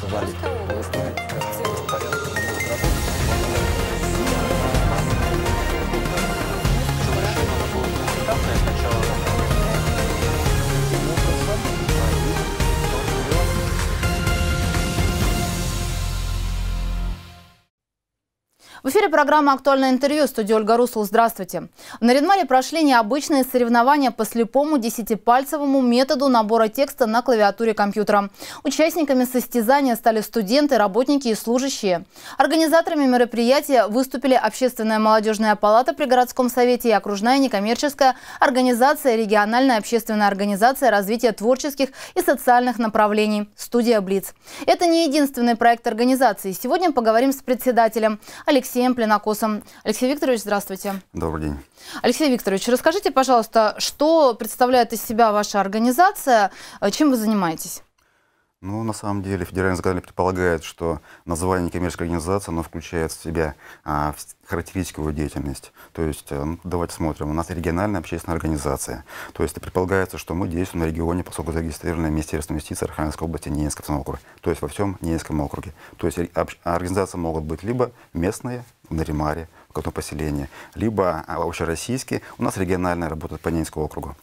Тогда называли. эфире программа «Актуальное интервью» студии Ольга Русул. Здравствуйте. В Наринмаре прошли необычные соревнования по слепому десятипальцевому методу набора текста на клавиатуре компьютера. Участниками состязания стали студенты, работники и служащие. Организаторами мероприятия выступили Общественная молодежная палата при городском совете и окружная некоммерческая организация «Региональная общественная организация развития творческих и социальных направлений» студия «Блиц». Это не единственный проект организации. Сегодня поговорим с председателем Алексеем Алексеем Пленокосом. Алексей Викторович, здравствуйте. Добрый день. Алексей Викторович, расскажите, пожалуйста, что представляет из себя ваша организация, э, чем вы занимаетесь? Ну, на самом деле, федеральный законодатель предполагает, что название некоммерческой организации, оно включает в себя а, в характеристику его деятельности. То есть, э, ну, давайте смотрим, у нас региональная общественная организация. То есть, предполагается, что мы действуем на регионе, поскольку зарегистрированы Министерство инвестиций Архангельской области Ненецкого округа, то есть во всем Ненецком округе. То есть, а, организации могут быть либо местные, в Наримаре, в каком-то поселении, либо а, общероссийские, у нас региональная работает по Ненецкому округу.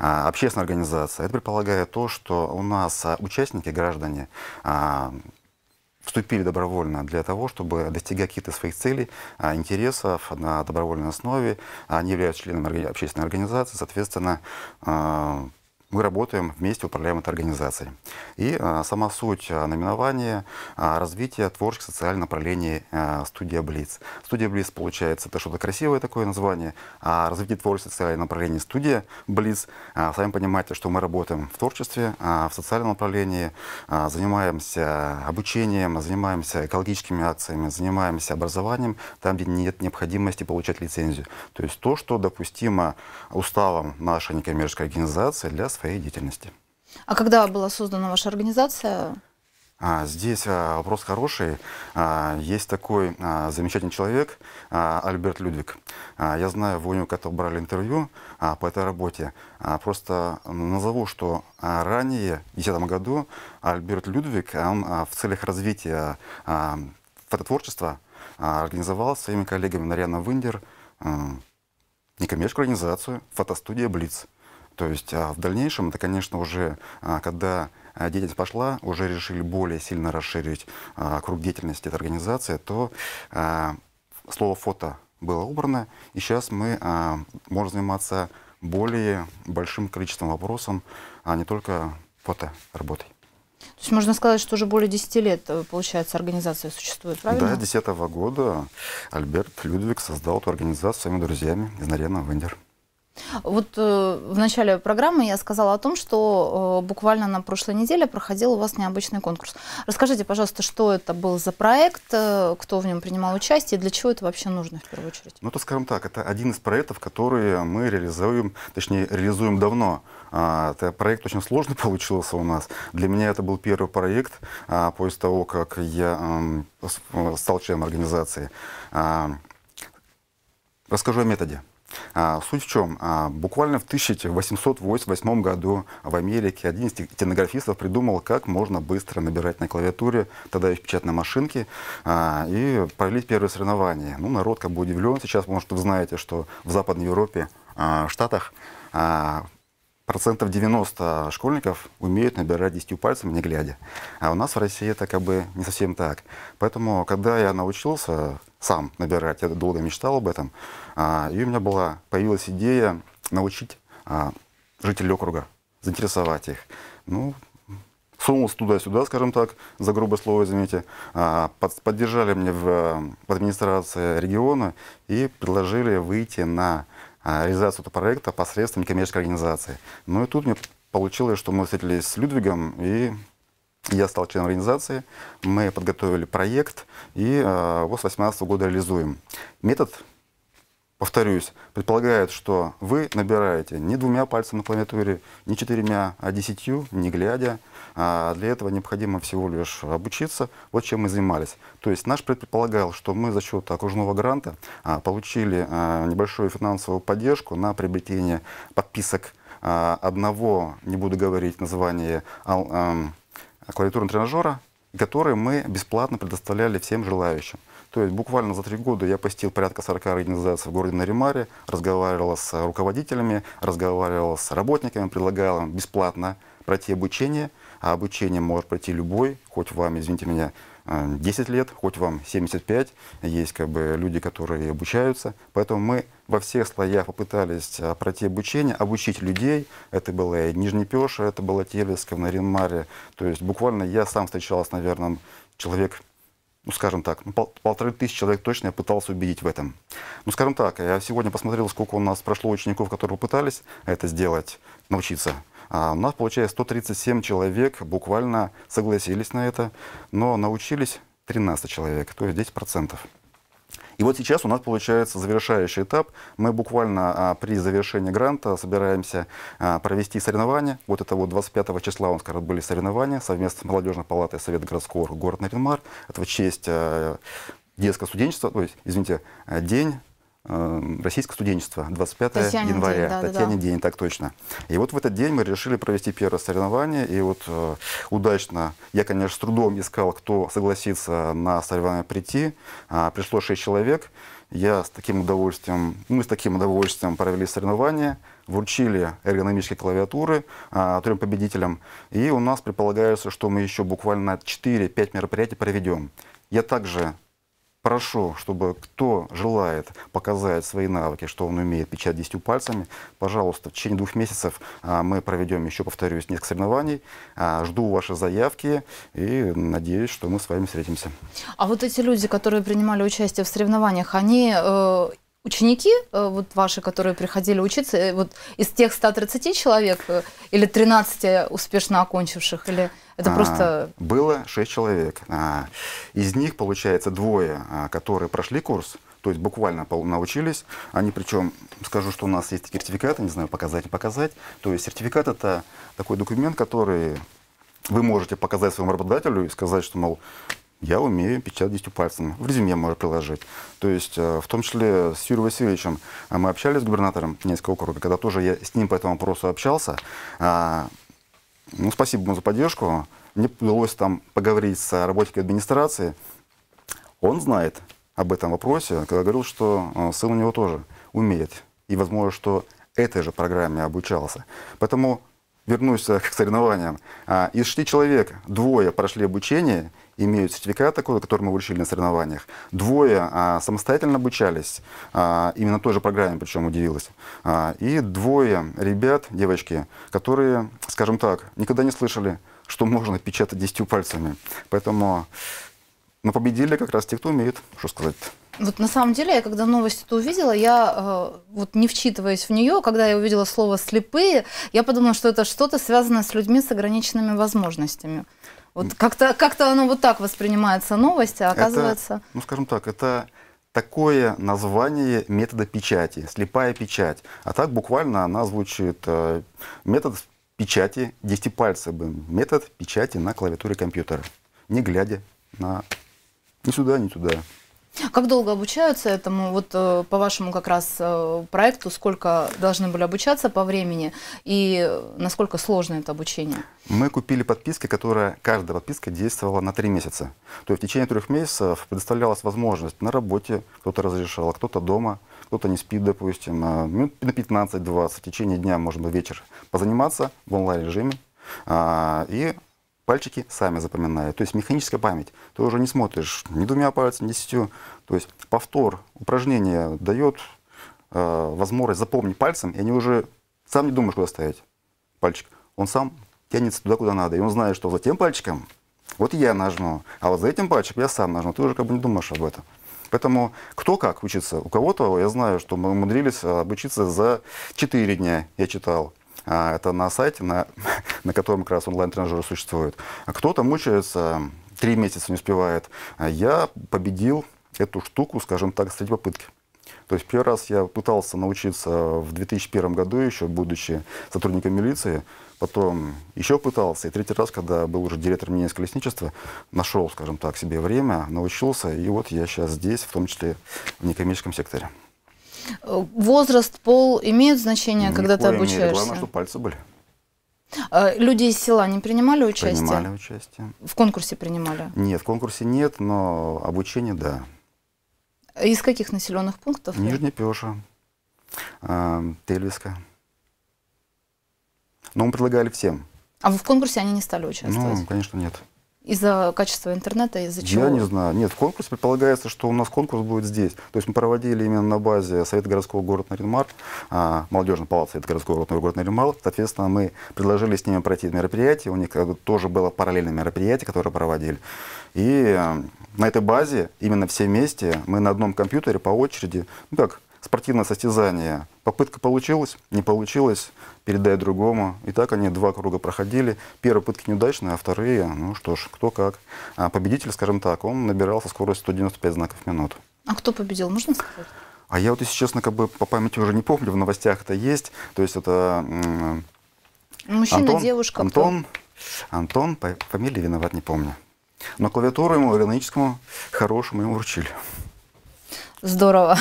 А, общественная организация. Это предполагает то, что у нас а, участники, граждане, а, вступили добровольно для того, чтобы достигать каких-то своих целей, интересов на добровольной основе. Они являются членами общественной организации, соответственно, мы работаем вместе, управляем этой организацией. И а, сама суть э, номинования, а, э, – развитие творческих социальных направлений а, «Студия Блиц». «Студия Блиц» получается, это что-то красивое такое название, а развитие творческих социальных направлений «Студия Блиц». А, сами понимаете, что мы работаем в творчестве, а, в социальном направлении, а, занимаемся обучением, занимаемся экологическими акциями, занимаемся образованием, там, где нет необходимости получать лицензию. То есть то, что допустимо уставом нашей некоммерческой организации для своей деятельности. А когда была создана ваша организация? А, здесь а, вопрос хороший. А, есть такой замечательный человек, Альберт Людвиг. Я знаю, вы у него как-то брали интервью по этой работе. Просто назову, что ранее, в 2010 году, Альберт Людвиг он в целях развития фототворчества организовал своими коллегами Нарьяна Виндер некоммерческую организацию «Фотостудия Блиц». То есть а, в дальнейшем это, конечно, уже а, когда а, деятельность пошла, уже решили более сильно расширить круг деятельности этой организации, то слово «фото» было убрано, и сейчас мы можем заниматься более большим количеством вопросов, а не только фотоработой. То есть можно сказать, что уже более 10 лет, э, получается, организация существует, правильно? Да, с 2010 года Альберт Людвиг создал эту организацию своими друзьями из Нарена Вендер. Вот э, в начале программы я сказала о том, что э, буквально на прошлой неделе проходил у вас необычный конкурс. Расскажите, пожалуйста, что это был за проект, э, кто в нем принимал участие и для чего это вообще нужно в первую очередь? Ну, то скажем так, это один из проектов, которые мы реализуем, точнее, реализуем давно. А, это проект очень сложный получился у нас. Для меня это был первый проект а, после того, как я а, стал членом организации. А, расскажу о методе. А, суть в чем? А, буквально в 1888 году в Америке один из стенографистов придумал, как можно быстро набирать на клавиатуре, тогда их печатной машинки, а, и провели первые соревнования. Ну, народ как бы удивлен сейчас, может, вы знаете, что в Западной Европе, в Штатах процентов 90 школьников умеют набирать 10 пальцами, не глядя. А у нас в России это как бы не совсем так. Поэтому, когда я научился сам набирать, я долго мечтал об этом, а, и у меня была, появилась идея научить а, жителей округа, заинтересовать их. Ну, сунулся туда-сюда, скажем так, за грубое слово, извините, а, поддержали мне э, в администрации региона и предложили выйти на а, реализацию этого проекта посредством коммерческой организации. Ну и тут мне получилось, что мы встретились с Людвигом, и я стал членом организации, мы подготовили проект, и вот а, с 2018 года реализуем. Метод, повторюсь, предполагает, что вы набираете не двумя пальцами на клавиатуре, не четырьмя, а десятью, не глядя, а для этого необходимо всего лишь обучиться. Вот чем мы занимались. То есть наш предполагал, что мы за счет окружного гранта а, получили а, небольшую финансовую поддержку на приобретение подписок а, одного, не буду говорить название, клавиатурного тренажера, которые мы бесплатно предоставляли всем желающим. То есть буквально за три года я посетил порядка 40 организаций в городе Наримаре, разговаривал с руководителями, разговаривал с работниками, предлагал им бесплатно пройти обучение – а обучение может пройти любой, хоть вам, извините меня, 10 э, лет, хоть вам 75, есть как бы люди, которые обучаются. Поэтому мы во всех слоях попытались э, пройти обучение, обучить людей. Это было и Нижний Пеша, это было Телеско, на Ринмаре. То есть буквально я сам встречался, наверное, человек ну, скажем так, ну, пол, полторы тысячи человек точно я пытался убедить в этом. Ну, скажем так, я сегодня посмотрел, сколько у нас прошло учеников, которые пытались это сделать, научиться. А, у нас, получается, 137 человек буквально согласились на это, но научились 13 человек, то есть 10%. И вот сейчас у нас получается завершающий этап. Мы буквально а, при завершении гранта собираемся а, провести соревнования. Вот это вот 25 числа у нас как раз были соревнования совместно с Молодежной палатой Совета городского города Наринмар. Это в честь а, детского студенчества, то есть, извините, э, день Э, российское студенчество, 25 Татьяне января, день, да, Татьяне да, день, так точно. И вот в этот день мы решили провести первое соревнование, и вот э, удачно, я, конечно, с трудом искал, кто согласится на соревнование прийти, а, пришло 6 человек, я с таким удовольствием, мы с таким удовольствием провели соревнование, вручили эргономические клавиатуры а, трем победителям, и у нас предполагается, что мы еще буквально 4-5 мероприятий проведем. Я также прошу, чтобы кто желает показать свои навыки, что он умеет печатать десятью пальцами, пожалуйста, в течение двух месяцев а, мы проведем еще, повторюсь, несколько соревнований. А, жду ваши заявки и надеюсь, что мы с вами встретимся. А вот эти люди, которые принимали участие в соревнованиях, они э, Ученики, э, вот ваши, которые приходили учиться, э, вот из тех 130 человек э, или 13 успешно окончивших, или это а, просто... Было 6 человек. А, из них, получается, двое, а, которые прошли курс, то есть буквально научились. Они причем, скажу, что у нас есть сертификаты, не знаю, показать, не показать. То есть сертификат – это такой документ, который вы можете показать своему работодателю и сказать, что, мол, я умею печатать 10 пальцами. В резюме можно приложить. То есть, э, в том числе с Юрием Васильевичем а, мы общались с губернатором Ненецкого округа, когда тоже я с ним по этому вопросу общался. А, ну, спасибо ему за поддержку. Мне удалось там поговорить с работниками администрации. Он знает об этом вопросе, когда говорил, что э, сын у него тоже умеет. И, возможно, что этой же программе обучался. Поэтому вернусь к соревнованиям. А, из шести человек двое прошли обучение, имеют сертификаты, которые мы вручили на соревнованиях. Двое а, самостоятельно обучались, а, именно той же программе, причем удивилась. А, и двое ребят, девочки, которые, скажем так, никогда не слышали, что можно печатать десятью пальцами. Поэтому но ну, победили как раз те, кто умеет, что сказать. Вот на самом деле, я когда новость эту увидела, я э, вот не вчитываясь в нее, когда я увидела слово «слепые», я подумала, что это что-то связано с людьми с ограниченными возможностями. Вот как-то как, -то, оно вот так воспринимается новость, а оказывается... Это, ну, скажем так, это такое название метода печати, слепая печать. А так буквально она звучит э, метод печати десятипальцевым, метод печати на клавиатуре компьютера, не глядя на ни сюда, ни туда. Как долго обучаются этому? Вот э, по вашему как раз э, проекту, сколько должны были обучаться по времени и э, насколько сложно это обучение? Мы купили подписки, которая, каждая подписка действовала на три месяца. То есть в течение трех месяцев предоставлялась возможность на работе, кто-то разрешал, а кто-то дома, кто-то не спит, допустим, а, минут на 15-20, в течение дня, может быть, вечер, позаниматься в онлайн-режиме а, и пальчики сами запоминают. То есть механическая память. Ты уже не смотришь ни двумя пальцами, ни десятью. То есть повтор упражнения дает э, возможность запомнить пальцем, и они уже сам не думаешь, куда ставить пальчик. Он сам тянется туда, куда надо. И он знает, что за тем пальчиком вот я нажму, а вот за этим пальчиком я сам нажму. Ты уже как бы не думаешь об этом. Поэтому кто как учится. У кого-то, я знаю, что мы умудрились обучиться за 4 дня, я читал. А, это на сайте, на, на котором как раз онлайн-тренажеры существуют. А кто-то мучается, три месяца не успевает. А я победил эту штуку, скажем так, с третьей попытки. То есть первый раз я пытался научиться в 2001 году, еще будучи сотрудником милиции. Потом еще пытался. И третий раз, когда был уже директором Мининского лесничества, нашел, скажем так, себе время, научился. И вот я сейчас здесь, в том числе в некоммерческом секторе. Возраст, пол имеют значение, Ни когда ты обучаешься? Мере. Главное, чтобы пальцы были. А, люди из села не принимали участие? Принимали участие. В конкурсе принимали? Нет, в конкурсе нет, но обучение – да. Из каких населенных пунктов? Нижняя Пеша, а, Тельвиска. Но мы предлагали всем. А в конкурсе они не стали ну, участвовать? Ну, конечно, нет. Из-за качества интернета, из-за чего? Я не знаю. Нет, конкурс предполагается, что у нас конкурс будет здесь. То есть мы проводили именно на базе Совета городского города Наринмар, а, молодежный палат Совета городского города, города Наринмар. Соответственно, мы предложили с ними пройти мероприятие. У них э, тоже было параллельное мероприятие, которое проводили. И э, на этой базе, именно все вместе, мы на одном компьютере по очереди, ну как, спортивное состязание Попытка получилась, не получилось, передай другому. И так они два круга проходили. Первые пытки неудачные, а вторые, ну что ж, кто как. А победитель, скажем так, он набирался скоростью 195 знаков в минуту. А кто победил, можно сказать? А я вот, если честно, как бы по памяти уже не помню, в новостях это есть. То есть это... Мужчина, Антон, девушка, Антон, Антон, по фамилии виноват, не помню. Но клавиатуру ему, ироническому, хорошему ему вручили. Здорово.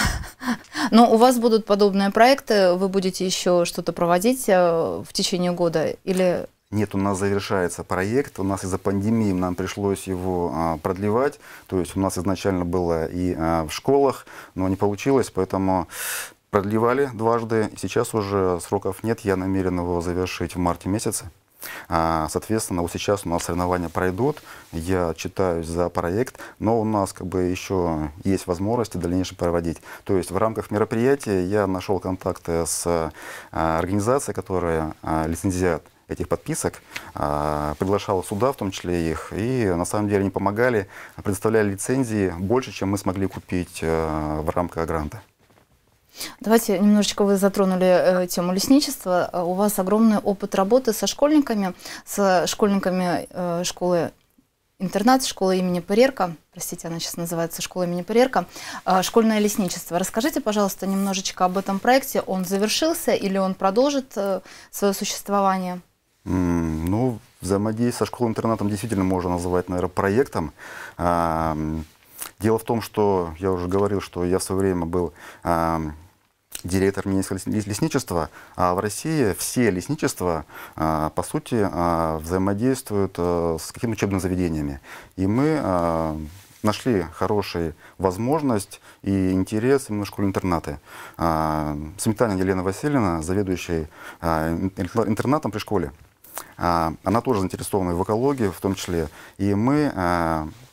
Но у вас будут подобные проекты, вы будете еще что-то проводить э, в течение года или... Нет, у нас завершается проект. У нас из-за пандемии нам пришлось его а, продлевать. То есть у нас изначально было и а, в школах, но не получилось, поэтому продлевали дважды. Сейчас уже сроков нет. Я намерен его завершить в марте месяце. А, соответственно, вот сейчас у нас соревнования пройдут, я читаюсь за проект, но у нас как бы еще есть возможности дальнейшем проводить. То есть в рамках мероприятия я нашел контакты с а, организацией, которая а, лицензиат этих подписок, приглашала сюда в том числе их, и на самом деле они помогали, предоставляли лицензии больше, чем мы смогли купить э, в рамках гранта. Давайте немножечко вы затронули э, тему лесничества. Э, у вас огромный опыт работы со школьниками, с школьниками э, школы интернат, школы имени Парерка. Простите, она сейчас называется школа имени Парерка. Э, школьное лесничество. Расскажите, пожалуйста, немножечко об этом проекте. Он завершился или он продолжит э, свое существование? Mm, ну, взаимодействие со школой-интернатом действительно можно называть, наверное, проектом. Дело в том, что я уже говорил, что я в свое время был э, директор Минского лесничества, а в России все лесничества, э, по сути, э, взаимодействуют э, с какими-то учебными заведениями. И мы э, нашли хорошую возможность и интерес именно школы-интернаты. Сметанина Елена Васильевна, заведующая интернатом при школе, она тоже заинтересована в экологии в том числе. И мы,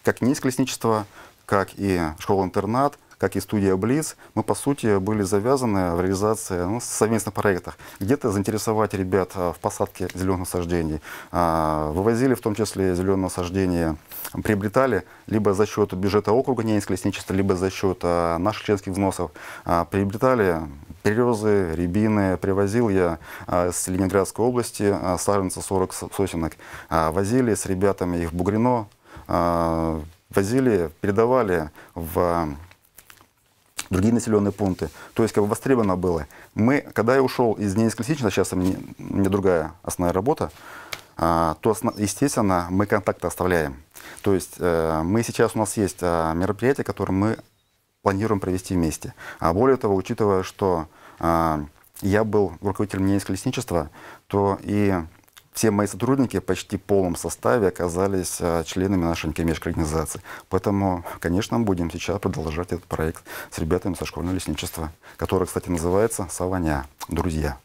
как низкое лесничество, как и школа-интернат, как и студия Близ, мы, по сути, были завязаны в реализации ну, совместных проектов. Где-то заинтересовать ребят а, в посадке зеленых насаждений. А, вывозили в том числе зеленые насаждения, приобретали либо за счет бюджета округа Ненецкого лесничества, либо за счет а, наших членских взносов. Приобретали березы, рябины. Привозил я с Ленинградской области саженцы 40 сосенок. Возили с ребятами их в Бугрино, возили, передавали в другие населенные пункты. То есть как бы востребовано было. Мы, когда я ушел из ненецка сейчас у меня, у меня другая основная работа, а, то, естественно, мы контакты оставляем. То есть э, мы сейчас, у нас есть э, мероприятие, которое мы планируем провести вместе. А более того, учитывая, что а, я был руководителем Ненецкого то и все мои сотрудники почти в полном составе оказались а, членами нашей некоммерческой организации. Поэтому, конечно, будем сейчас продолжать этот проект с ребятами со школьного лесничества, который, кстати, называется «Саваня. Друзья»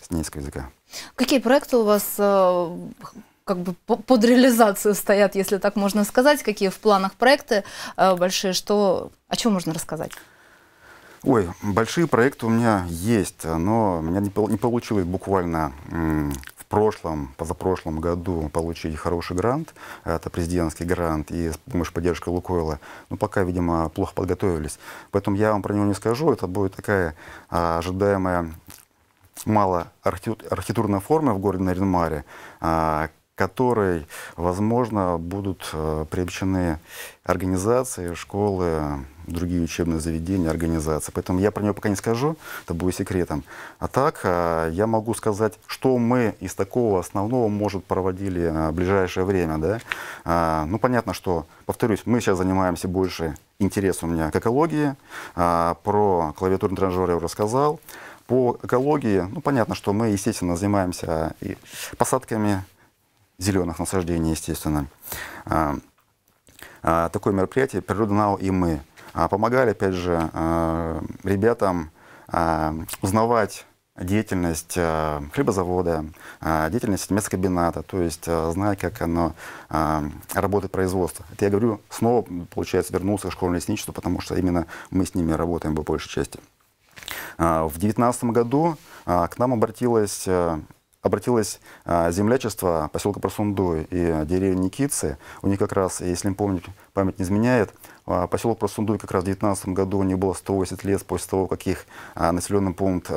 с нейского языка. Какие проекты у вас э, как бы под реализацию стоят, если так можно сказать? Какие в планах проекты э, большие? Что, о чем можно рассказать? Ой, большие проекты у меня есть, но у меня не, не получилось буквально в прошлом, позапрошлом году получили хороший грант, э, это президентский грант и с помощью поддержки Лукойла, но ну, пока, видимо, плохо подготовились. Поэтому я вам про него не скажу, это будет такая а, ожидаемая мало архитектурной формы в городе Наринмаре, а, которой, возможно, будут э, приобщены организации, школы, другие учебные заведения, организации. Поэтому я про нее пока не скажу, это будет секретом. А так, э, я могу сказать, что мы из такого основного, может, проводили в э, ближайшее время. Да? Ну, понятно, что, повторюсь, мы сейчас занимаемся больше интерес у меня к экологии. Про клавиатурный тренажер я уже рассказал. По экологии, ну, понятно, что мы, естественно, занимаемся и посадками зеленых насаждений, естественно. А, а, такое мероприятие нау и мы». А, помогали, опять же, ребятам узнавать деятельность хлебозавода, деятельность мясокомбината, то есть знать, как оно работает производство. Это я говорю, снова, получается, вернулся к школьному лесничеству, потому что именно мы с ними работаем по большей части. В 2019 году к нам обратилась обратилось а, землячество поселка Просундуй и а, деревни Никитцы. У них как раз, если помнить, память не изменяет, а, поселок Просундуй как раз в 2019 году у них было 180 лет после того, как их населенный пункт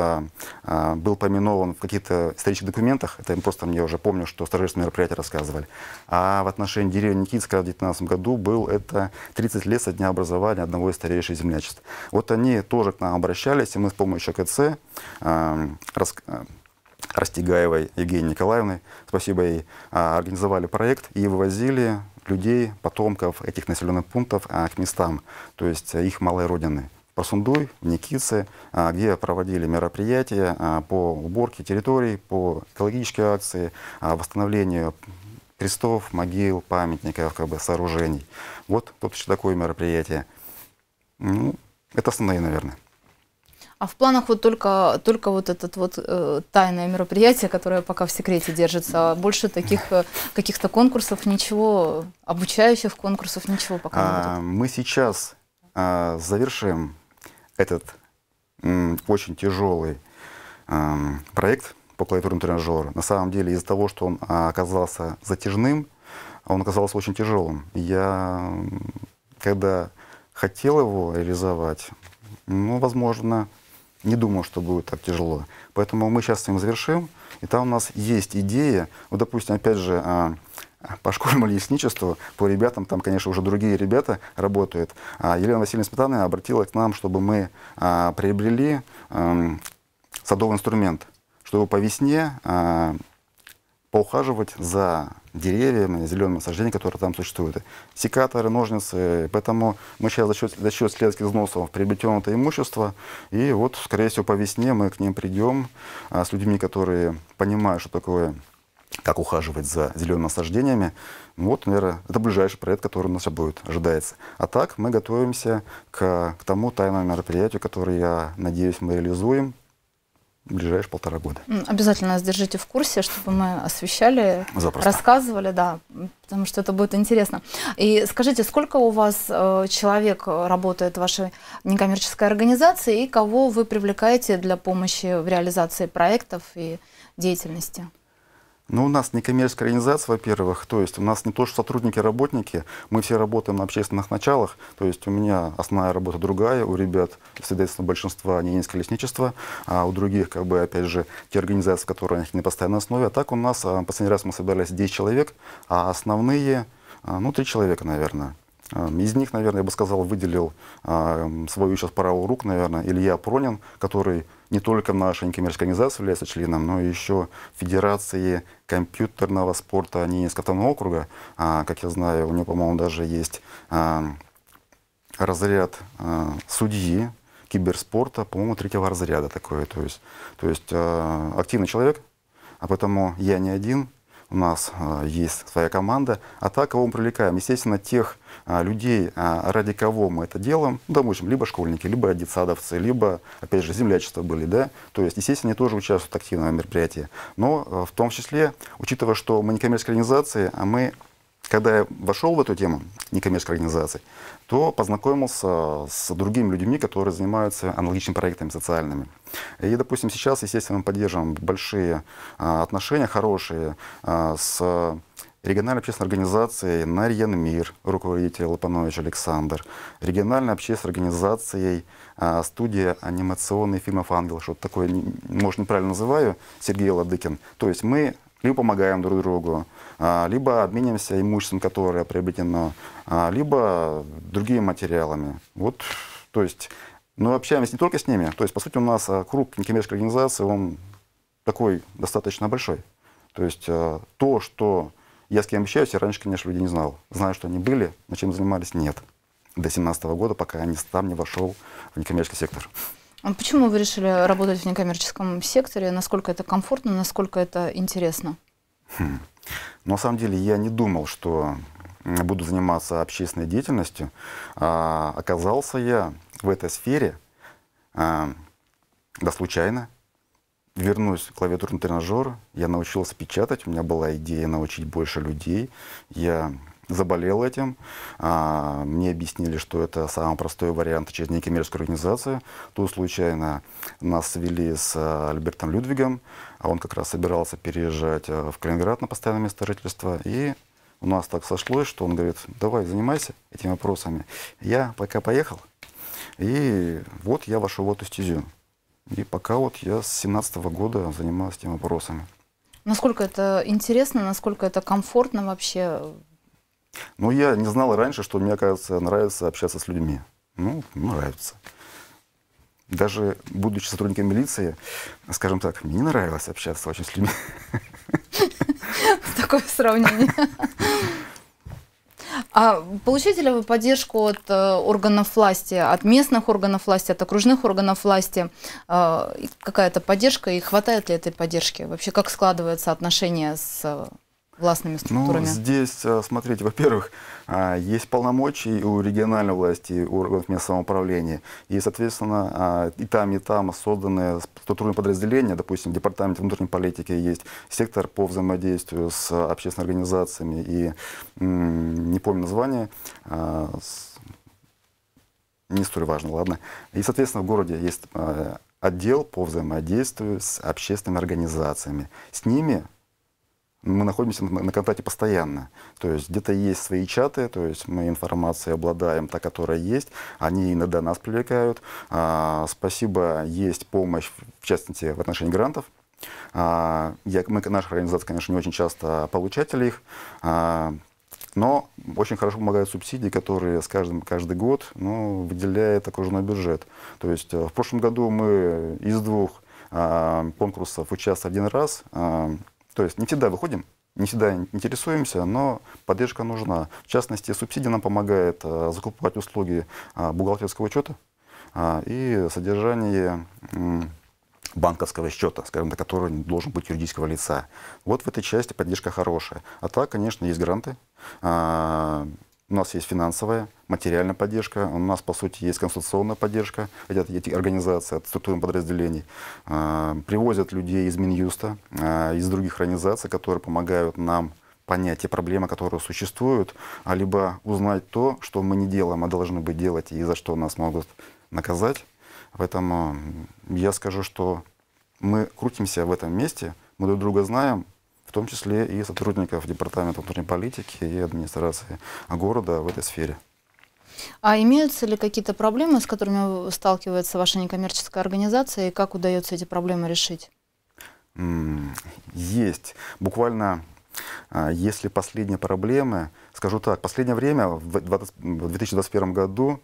был поминован в каких-то исторических документах. Это им просто мне уже помню, что старожительные мероприятия рассказывали. А в отношении деревни как раз в 2019 году был это 30 лет со дня образования одного из старейших землячеств. Вот они тоже к нам обращались, и мы с помощью КЦ Растегаевой Евгенией Николаевны. спасибо ей, а, организовали проект и вывозили людей, потомков этих населенных пунктов а, к местам, то есть э, их малой родины. в Никицы, а, где проводили мероприятия по уборке территорий, по экологической акции, восстановлению крестов, могил, памятников, как бы, сооружений. Вот, тут еще такое мероприятие. Ну, это основные, наверное. А в планах вот только, только вот этот вот э, тайное мероприятие, которое пока в секрете держится. А больше таких э, каких-то конкурсов, ничего, обучающих конкурсов, ничего пока а, не Мы сейчас а, завершим этот м, очень тяжелый а, проект по клавиатурному тренажеру. На самом деле из-за того, что он а, оказался затяжным, он оказался очень тяжелым. Я, когда хотел его реализовать, ну, возможно, не думал, что будет так тяжело. Поэтому мы сейчас с ним завершим. И там у нас есть идея. Вот, допустим, опять же, а, по школьному лесничеству, по ребятам, там, конечно, уже другие ребята работают. А, Елена Васильевна Сметана обратила к нам, чтобы мы а, приобрели садовый инструмент, чтобы по весне поухаживать за деревьями, зелеными насаждениями, которые там существуют. Секаторы, ножницы. Поэтому мы сейчас за счет, за счет следских взносов приобретем это имущество. И вот, скорее всего, по весне мы к ним придем а, с людьми, которые понимают, что такое как ухаживать за зелеными насаждениями. Вот, наверное, это ближайший проект, который у нас будет, ожидается. А так мы готовимся к, к тому тайному мероприятию, которое, я надеюсь, мы реализуем ближайшие полтора года. Обязательно нас держите в курсе, чтобы мы освещали, Запросто. рассказывали, да, потому что это будет интересно. И скажите, сколько у вас э, человек работает в вашей некоммерческой организации и кого вы привлекаете для помощи в реализации проектов и деятельности? Ну, у нас не коммерческая организация, во-первых, то есть у нас не то, что сотрудники, работники, мы все работаем на общественных началах, то есть у меня основная работа другая, у ребят свидетельство большинства ненецкое лесничество, а у других, как бы, опять же, те организации, которые не на постоянной основе, а так у нас, а, последний раз мы собирались 10 человек, а основные, а, ну, 3 человека, наверное. Из них, наверное, я бы сказал, выделил свою сейчас паровую рук, наверное, Илья Пронин, который не только наша некоммерческая организация является членом, но и еще Федерации компьютерного спорта Ненецкого округа. А, как я знаю, у него, по-моему, даже есть а, разряд а, судьи киберспорта, по-моему, третьего разряда такое. То есть, то есть а, активный человек, а потому я не один, у нас э, есть своя команда. А так, кого мы привлекаем? Естественно, тех э, людей, э, ради кого мы это делаем, ну, допустим, либо школьники, либо детсадовцы, либо, опять же, землячества были, да, то есть, естественно, они тоже участвуют активно в мероприятии. Но в том числе, учитывая, что мы некоммерческая организация, а мы когда я вошел в эту тему некоммерческой организации, то познакомился с другими людьми, которые занимаются аналогичными проектами социальными. И, допустим, сейчас, естественно, мы поддерживаем большие а, отношения, хорошие, а, с региональной общественной организацией «Нарьян Мир», руководитель Лапанович Александр, региональной общественной организацией а, студия анимационных фильмов «Ангел», что-то такое, может, неправильно называю, Сергей Ладыкин. То есть мы либо помогаем друг другу, а, либо обмениваемся имуществом, которое приобретено, а, либо другими материалами. Вот, то есть ну, мы общаемся не только с ними, то есть, по сути, у нас а, круг некоммерческой организации он такой достаточно большой. То есть то, что я с кем общаюсь, я раньше, конечно, людей не знал. Знаю, что они были, но чем занимались, нет. До 2017 года, пока я там не вошел в некоммерческий сектор. А почему вы решили работать в некоммерческом секторе? Насколько это комфортно, насколько это интересно? Хм. Но, на самом деле я не думал, что буду заниматься общественной деятельностью. А, оказался я в этой сфере а, да случайно. Вернусь к клавиатурному тренажеру, я научился печатать, у меня была идея научить больше людей. Я заболел этим. А, мне объяснили, что это самый простой вариант через некоммерческую организацию. Тут случайно нас свели с а, Альбертом Людвигом, а он как раз собирался переезжать э, в Калининград на постоянное место жительства. И у нас так сошлось, что он говорит, давай занимайся этими вопросами. Я пока поехал, и вот я вошел в эту стезю. И пока вот я с 17 -го года занимался этими вопросами. Насколько это интересно, насколько это комфортно вообще ну, я не знал раньше, что мне, кажется, нравится общаться с людьми. Ну, нравится. Даже будучи сотрудником милиции, скажем так, мне не нравилось общаться очень с людьми. Такое сравнение. А получаете ли вы поддержку от э, органов власти, от местных органов власти, от окружных органов власти? А, какая-то поддержка и хватает ли этой поддержки? Вообще, как складываются отношения с властными ну, структурами? Ну, здесь, э, смотрите, во-первых, а, есть полномочия у региональной власти, у органов местного управления, И, соответственно, а, и там, и там созданы структурные подразделения, допустим, департамент внутренней политики есть, сектор по взаимодействию с общественными организациями и, не помню название, а, не столь важно, ладно. И, соответственно, в городе есть отдел по взаимодействию с общественными организациями. С ними мы находимся на, контакте постоянно. То есть где-то есть свои чаты, то есть мы информацией обладаем, та, которая есть. Они иногда нас привлекают. А, спасибо, есть помощь, в частности, в отношении грантов. А, я, мы, наша организация, конечно, не очень часто получатели их. А, но очень хорошо помогают субсидии, которые с каждым, каждый год ну, выделяет окружной бюджет. То есть э, в прошлом году мы из двух а, конкурсов участвовали один раз. А, то есть не всегда выходим, не всегда интересуемся, но поддержка нужна. В частности, субсидия нам помогает э, закупать услуги э, бухгалтерского учета э, и содержание банковского счета, скажем так, который должен быть юридического лица. Вот в этой части поддержка хорошая. А так, конечно, есть гранты. У нас есть финансовая, материальная поддержка, у нас, по сути, есть консультационная поддержка, хотят эти организации от структурных подразделений, э, привозят людей из Минюста, э, из других организаций, которые помогают нам понять те проблемы, которые существуют, а либо узнать то, что мы не делаем, а должны бы делать, и за что нас могут наказать. Поэтому я скажу, что мы крутимся в этом месте, мы друг друга знаем, в том числе и сотрудников Департамента внутренней политики и администрации города в этой сфере. А имеются ли какие-то проблемы, с которыми сталкивается ваша некоммерческая организация, и как удается эти проблемы решить? Есть. Буквально, а, если последние проблемы, скажу так, последнее время, в 2021 году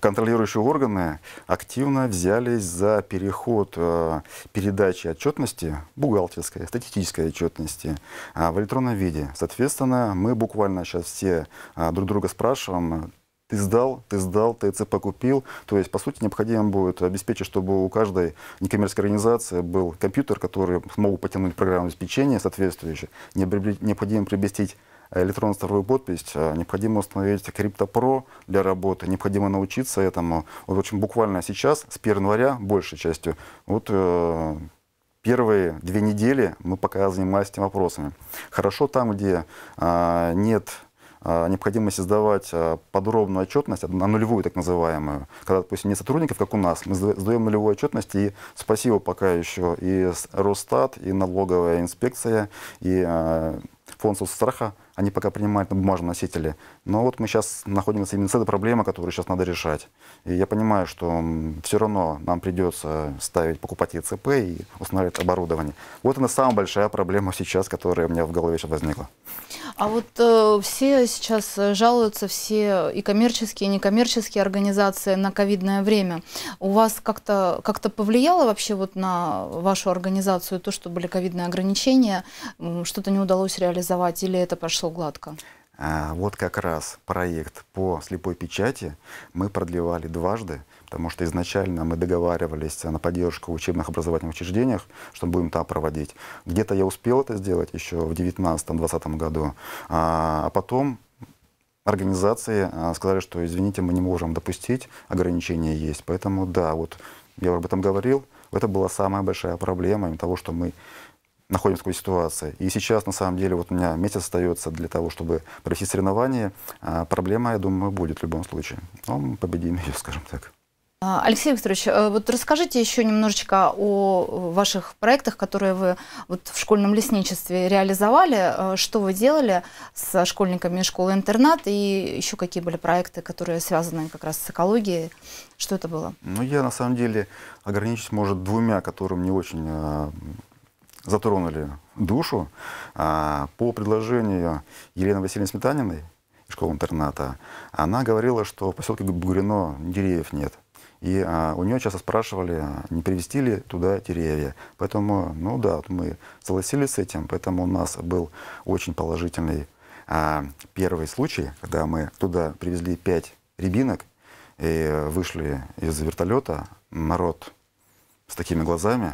контролирующие органы активно взялись за переход э, передачи отчетности, бухгалтерской, статистической отчетности, а, в электронном виде. Соответственно, мы буквально сейчас все а, друг друга спрашиваем, ты сдал, ты сдал, ты ЦП купил. То есть, по сути, необходимо будет обеспечить, чтобы у каждой некоммерческой организации был компьютер, который смог потянуть программу обеспечения соответствующее. Необходимо приобрести электронную цифровую подпись, э, необходимо установить CryptoPro для работы, необходимо научиться этому. Вот, в общем, буквально сейчас, с 1 января, большей частью, вот э, первые две недели мы пока занимались этими вопросами. Хорошо там, где а, нет а, необходимости сдавать подробную отчетность, а нулевую так называемую, когда, допустим, не сотрудников, как у нас, мы сдаем нулевую отчетность, и спасибо пока еще и Росстат, и налоговая инспекция, и фонд соцстраха они пока принимают на ну, бумажном носителе. Но вот мы сейчас находимся именно с этой проблемой, которую сейчас надо решать. И я понимаю, что все равно нам придется ставить, покупать ЕЦП и устанавливать оборудование. Вот она самая большая проблема сейчас, которая у меня в голове сейчас возникла. А вот э, все сейчас жалуются, все и коммерческие, и некоммерческие организации на ковидное время. У вас как-то как, -то, повлияло вообще вот на вашу организацию то, что были ковидные ограничения, что-то не удалось реализовать, или это пошло прошел гладко? А, вот как раз проект по слепой печати мы продлевали дважды, потому что изначально мы договаривались на поддержку в учебных образовательных учреждениях, что мы будем там проводить. Где-то я успел это сделать еще в 2019-2020 году, а, а потом организации а, сказали, что, извините, мы не можем допустить, ограничения есть. Поэтому, да, вот я об этом говорил, это была самая большая проблема того, что мы находимся в такой ситуации. И сейчас, на самом деле, вот у меня месяц остается для того, чтобы провести соревнования. А проблема, я думаю, будет в любом случае. Но мы победим ее, скажем так. А, Алексей Викторович, э, вот расскажите еще немножечко о э, ваших проектах, которые вы вот в школьном лесничестве реализовали. Э, что вы делали со школьниками школы-интернат и еще какие были проекты, которые связаны как раз с экологией? Что это было? Ну, я на самом деле ограничусь, может, двумя, которые мне очень затронули душу а, по предложению Елены Васильевны Сметаниной, школы-интерната. Она говорила, что в поселке Бугрино деревьев нет. И а, у нее часто спрашивали, не привезти ли туда деревья. Поэтому, ну да, мы согласились с этим. Поэтому у нас был очень положительный а, первый случай, когда мы туда привезли пять рябинок и вышли из вертолета. Народ с такими глазами,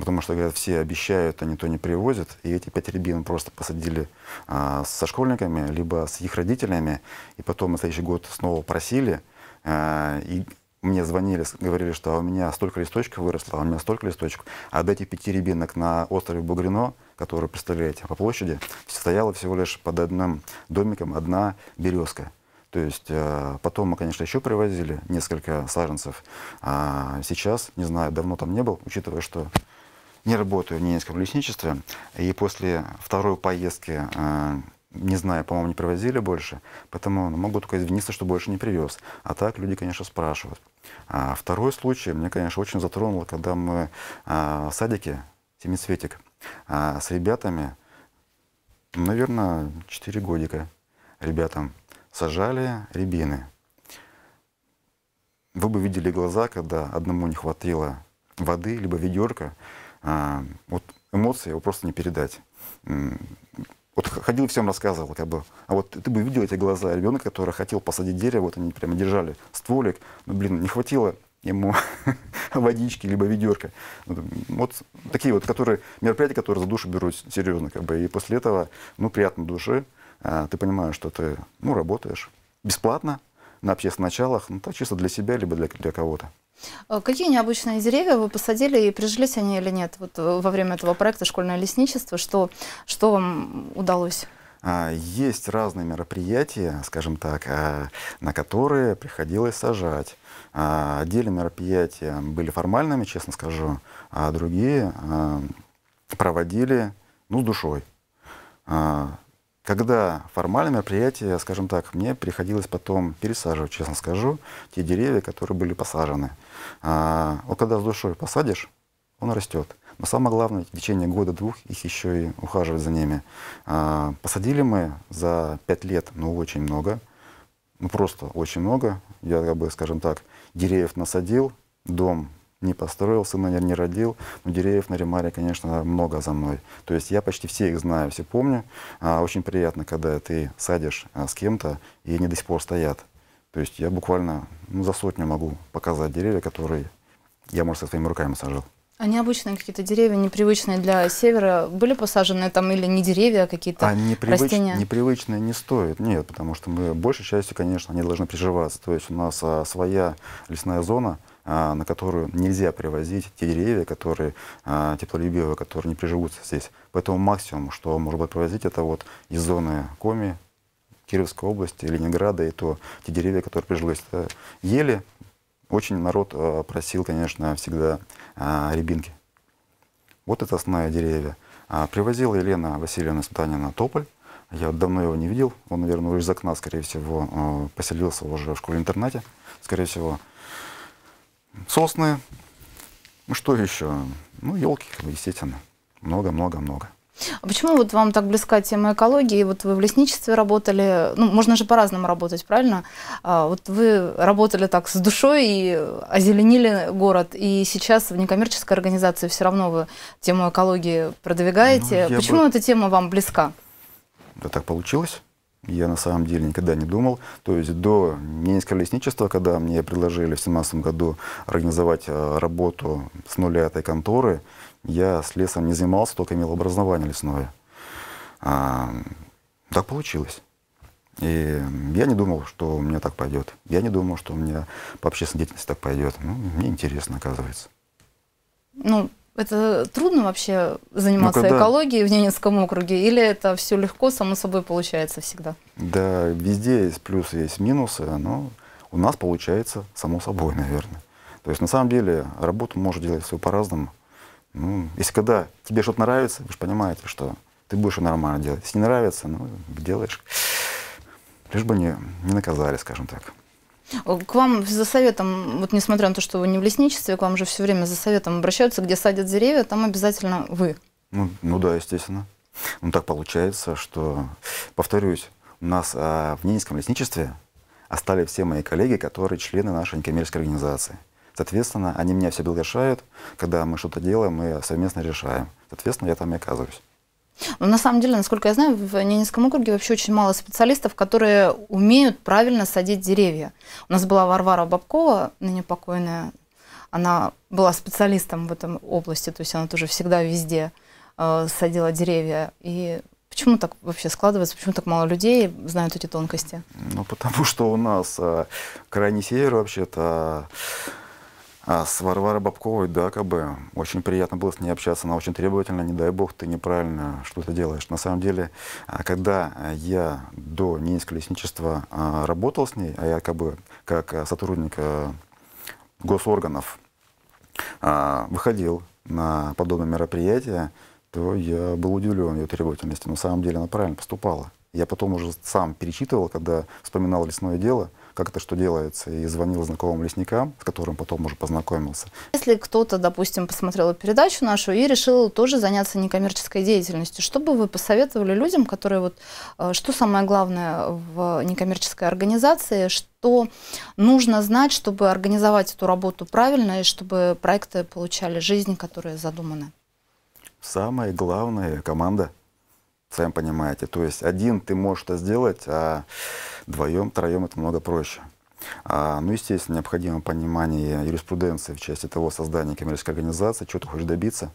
Потому что, говорят, все обещают, а никто не привозит. И эти пять рябин просто посадили а, со школьниками, либо с их родителями. И потом на следующий год снова просили. А, и мне звонили, говорили, что «А у меня столько листочков выросло, а у меня столько листочков. А до этих пяти рябинок на острове Бугрино, который, представляете, по площади, стояла всего лишь под одним домиком одна березка. То есть э, потом мы, конечно, еще привозили несколько саженцев. А сейчас, не знаю, давно там не был, учитывая, что не работаю в Ненецком лесничестве. И после второй поездки, э, не знаю, по-моему, не привозили больше, поэтому ну, могу только извиниться, что больше не привез. А так люди, конечно, спрашивают. А второй случай мне, конечно, очень затронуло, когда мы э, в садике «Семицветик» э, с ребятами, наверное, 4 годика ребятам, сажали рябины. Вы бы видели глаза, когда одному не хватило воды, либо ведерка, а, вот эмоции его просто не передать. Вот ходил всем рассказывал, как бы, а вот ты бы видел эти глаза ребенка, который хотел посадить дерево, вот они прямо держали стволик, но, ну, блин, не хватило ему водички, либо ведерка. Вот такие вот которые, мероприятия, которые за душу берут серьезно. Как бы, и после этого, ну, приятно душе, а, ты понимаешь, что ты, ну, работаешь бесплатно, на общественных началах, ну, так чисто для себя, либо для, для кого-то. Э, какие необычные деревья вы посадили и прижились они или нет вот э, во время этого проекта «Школьное лесничество»? Что, что вам удалось? А, есть разные мероприятия, скажем так, э, на которые приходилось сажать. А, отдельные мероприятия были формальными, честно скажу, а другие проводили, ну, с душой. А, когда формальное мероприятие, скажем так, мне приходилось потом пересаживать, честно скажу, те деревья, которые были посажены. А, вот когда с душой посадишь, он растет. Но самое главное, в течение года-двух их еще и ухаживать за ними. А, посадили мы за пять лет, ну, очень много. Ну, просто очень много. Я, как бы, скажем так, деревьев насадил, дом не построил сына, я не родил. Но деревьев на Римаре, конечно, много за мной. То есть я почти все их знаю, все помню. А, очень приятно, когда ты садишь а, с кем-то, и они до сих пор стоят. То есть я буквально ну, за сотню могу показать деревья, которые я, может, своими руками сажал. А необычные какие-то деревья, непривычные для севера, были посажены там или не деревья, а какие-то а непривыч... растения? непривычные не стоит, нет, потому что мы большей частью, конечно, они должны приживаться. То есть у нас а, своя лесная зона – а, на которую нельзя привозить те деревья, которые а, теплолюбивые, которые не приживутся здесь. Поэтому максимум, что можно быть привозить, это вот из зоны Коми, Кировской области, Ленинграда, и то те деревья, которые прижились. Э, ели. Очень народ э, просил, конечно, всегда а, рябинки. Вот это основное деревья. Привозила Елена Васильевна Сметанина тополь. Я давно его не видел. Он, наверное, из окна, скорее всего, э, поселился уже в школе-интернате, скорее всего сосны, ну что еще? Ну, елки, естественно. Много-много-много. А почему вот вам так близка тема экологии? Вот вы в лесничестве работали, ну, можно же по-разному работать, правильно? А вот вы работали так с душой и озеленили город, и сейчас в некоммерческой организации все равно вы тему экологии продвигаете. Ну, почему бы... эта тема вам близка? Да так получилось я на самом деле никогда не думал. То есть до Ненецкого лесничества, когда мне предложили в 2017 году организовать э, работу с нуля этой конторы, я с лесом не занимался, только имел образование лесное. А, так получилось. И я не думал, что у меня так пойдет. Я не думал, что у меня по общественной деятельности так пойдет. Ну, мне интересно, оказывается. Ну, это трудно вообще заниматься ну, когда... экологией в Ненецком округе, или это все легко, само собой получается всегда? Да, везде есть плюсы, есть минусы, но у нас получается само собой, наверное. То есть на самом деле работу можно делать все по-разному. Ну, если когда тебе что-то нравится, вы же понимаете, что ты будешь нормально делать. Если не нравится, ну, делаешь. Лишь бы не, не наказали, скажем так. К вам за советом, вот несмотря на то, что вы не в лесничестве, к вам же все время за советом обращаются, где садят деревья, там обязательно вы. Ну, ну да, естественно. Ну так получается, что, повторюсь, у нас а, в Ненецком лесничестве остались все мои коллеги, которые члены нашей некоммерческой организации. Соответственно, они меня все приглашают, когда мы что-то делаем, мы совместно решаем. Соответственно, я там и оказываюсь. Но ну, на самом деле, насколько я знаю, в Ненецком округе вообще очень мало специалистов, которые умеют правильно садить деревья. У нас была Варвара Бабкова, ныне покойная, она была специалистом в этом области, то есть она тоже всегда везде э, садила деревья. И почему так вообще складывается, почему так мало людей знают эти тонкости? Ну, потому что у нас э, крайний север вообще-то... Э, а с Варварой Бабковой да, как бы Очень приятно было с ней общаться, она очень требовательна, не дай бог, ты неправильно что-то делаешь. На самом деле, а, когда я до Нинского лесничества а, работал с ней, а я как бы как а, сотрудник госорганов выходил на подобные мероприятия, то я был удивлен ее требовательности. На самом деле она правильно поступала. Я потом уже сам перечитывал, когда вспоминал лесное дело – как это что делается, и звонил знакомым лесникам, с которым потом уже познакомился. Если кто-то, допустим, посмотрел передачу нашу и решил тоже заняться некоммерческой деятельностью, что бы вы посоветовали людям, которые вот, э, что самое главное в некоммерческой организации, что нужно знать, чтобы организовать эту работу правильно и чтобы проекты получали жизнь, которые задуманы? Самое главное – команда – сами понимаете. То есть один ты можешь это сделать, а вдвоем, троем это много проще. А, ну, естественно, необходимо понимание юриспруденции в части того создания коммерческой организации, чего ты хочешь добиться.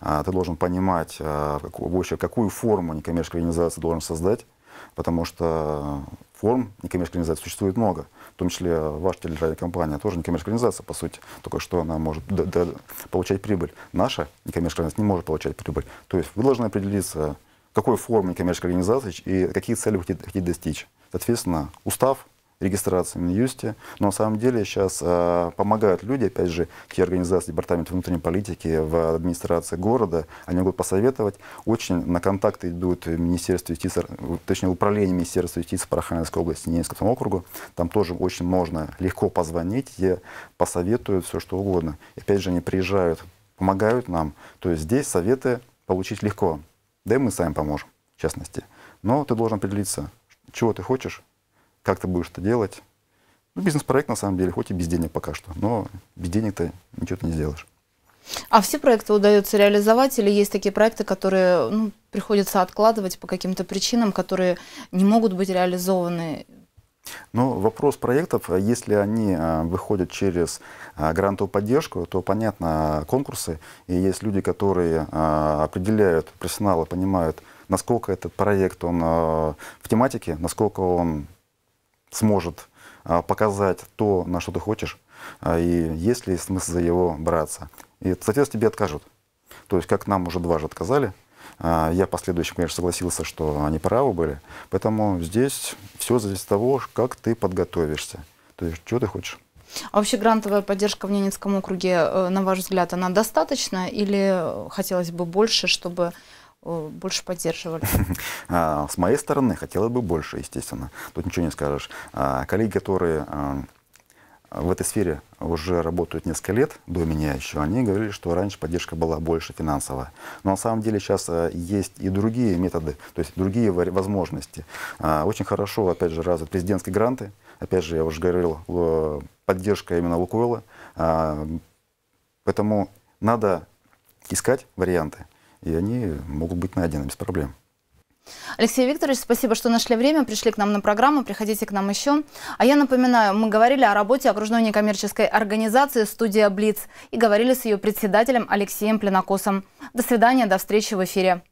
А, ты должен понимать, а, какую, вообще, какую форму некоммерческой организации должен создать, потому что форм некоммерческой организации существует много. В том числе ваша телевизионная компания тоже некоммерческая организация, по сути, только что она может получать прибыль. Наша некоммерческая организация не может получать прибыль. То есть вы должны определиться, какой форме коммерческой организации и какие цели вы хотите, хотите достичь. Соответственно, устав, регистрация в Минюсте. Но на самом деле сейчас э, помогают люди, опять же, те организации, департамент внутренней политики в администрации города, они могут посоветовать. Очень на контакты идут Министерство юстиции, точнее, управление Министерства юстиции по области, Ненецкому округу. Там тоже очень можно легко позвонить, и посоветуют все, что угодно. И опять же, они приезжают, помогают нам. То есть здесь советы получить легко. Да и мы сами поможем, в частности. Но ты должен определиться, чего ты хочешь, как ты будешь это делать. Ну, бизнес-проект, на самом деле, хоть и без денег пока что, но без денег ты ничего ты не сделаешь. А все проекты удается реализовать или есть такие проекты, которые ну, приходится откладывать по каким-то причинам, которые не могут быть реализованы но вопрос проектов, э, если они э, выходят через э, грантовую поддержку, то, понятно, конкурсы, и есть люди, которые определяют, профессионалы понимают, насколько этот проект он в тематике, насколько он сможет показать то, на что ты хочешь, и есть ли смысл за его браться. И, соответственно, тебе откажут. То есть, как нам уже дважды отказали – а, я последующим, конечно, согласился, что они правы были. Поэтому здесь все зависит от того, как ты подготовишься. То есть, что ты хочешь. А вообще грантовая поддержка в Ненецком округе, э, на ваш взгляд, она достаточна или хотелось бы больше, чтобы э, больше поддерживали? А, с моей стороны хотелось бы больше, естественно. Тут ничего не скажешь. А, коллеги, которые в этой сфере уже работают несколько лет, до меня еще, они говорили, что раньше поддержка была больше финансовая. Но на самом деле сейчас э, есть и другие методы, то есть другие возможности. А, очень хорошо, опять же, развиты президентские гранты. Опять же, я уже говорил, э, поддержка именно Лукойла. А, поэтому надо искать варианты, и они могут быть найдены без проблем. Алексей Викторович, спасибо, что нашли время, пришли к нам на программу, приходите к нам еще. А я напоминаю, мы говорили о работе окружной некоммерческой организации «Студия Блиц» и говорили с ее председателем Алексеем Пленокосом. До свидания, до встречи в эфире.